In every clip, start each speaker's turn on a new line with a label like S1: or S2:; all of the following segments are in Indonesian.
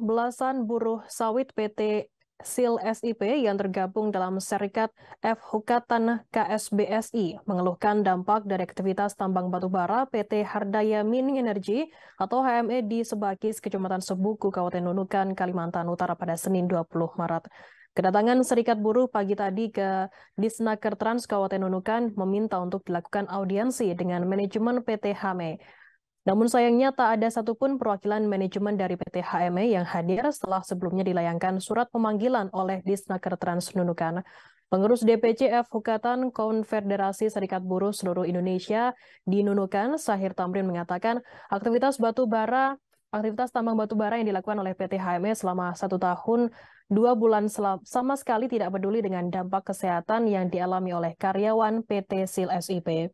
S1: Belasan buruh sawit PT SIL SIP yang tergabung dalam Serikat F Hukatan KSBSI mengeluhkan dampak dari aktivitas tambang batubara PT Hardaya Mining Energy atau HME di Sebakis, Kecamatan Sebuku, Kabupaten Nunukan, Kalimantan Utara pada Senin 20 Maret. Kedatangan Serikat Buruh pagi tadi ke Disnaker Trans Kabupaten Nunukan meminta untuk dilakukan audiensi dengan manajemen PT HME. Namun sayangnya tak ada satupun perwakilan manajemen dari PT HME yang hadir setelah sebelumnya dilayangkan surat pemanggilan oleh Disnaker Trans Nunukan. Pengurus DPC Hukatan Konfederasi Serikat Buruh Seluruh Indonesia di Nunukan, Sahir Tamrin mengatakan aktivitas batu bara Aktivitas tambang batu bara yang dilakukan oleh PT HME selama satu tahun dua bulan sama sekali tidak peduli dengan dampak kesehatan yang dialami oleh karyawan PT SIL SIP.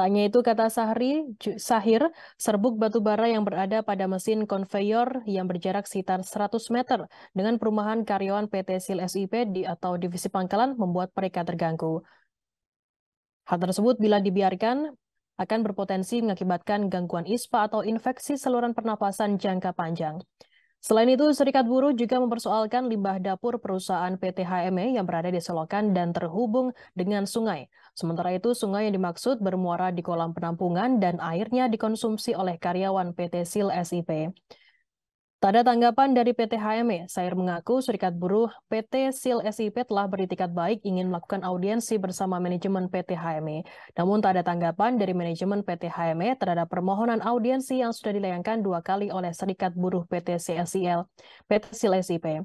S1: Tanya itu kata Sahri, Sahir, serbuk batu bara yang berada pada mesin konveyor yang berjarak sekitar 100 meter dengan perumahan karyawan PT SIL SIP di, atau Divisi Pangkalan membuat mereka terganggu. Hal tersebut bila dibiarkan akan berpotensi mengakibatkan gangguan ISPA atau infeksi saluran pernapasan jangka panjang. Selain itu, Serikat Buruh juga mempersoalkan limbah dapur perusahaan PT HME yang berada di selokan dan terhubung dengan sungai. Sementara itu, sungai yang dimaksud bermuara di kolam penampungan dan airnya dikonsumsi oleh karyawan PT SIL SIP. Tak ada tanggapan dari PT HME, Sair mengaku Serikat Buruh PT SIL SIP telah beritikat baik ingin melakukan audiensi bersama manajemen PT HME. Namun tak ada tanggapan dari manajemen PT HME terhadap permohonan audiensi yang sudah dilayangkan dua kali oleh Serikat Buruh PT CSIL, PT SIL SIP.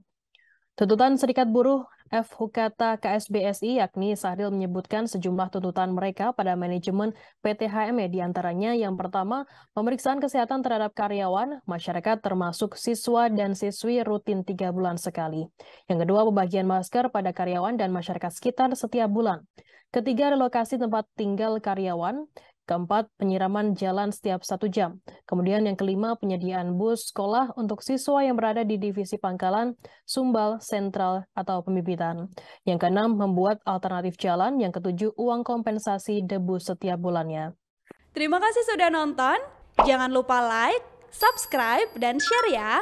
S1: Tuntutan Serikat Buruh F. Hukata KSBSI yakni Sahril menyebutkan sejumlah tuntutan mereka pada manajemen PT HME ya, diantaranya yang pertama pemeriksaan kesehatan terhadap karyawan, masyarakat termasuk siswa dan siswi rutin tiga bulan sekali. Yang kedua pembagian masker pada karyawan dan masyarakat sekitar setiap bulan. Ketiga, relokasi tempat tinggal karyawan. Keempat, penyiraman jalan setiap satu jam. Kemudian yang kelima, penyediaan bus sekolah untuk siswa yang berada di divisi pangkalan, sumbal, sentral, atau pembibitan. Yang keenam, membuat alternatif jalan. Yang ketujuh, uang kompensasi debu setiap bulannya. Terima kasih sudah nonton. Jangan lupa like, subscribe, dan share ya.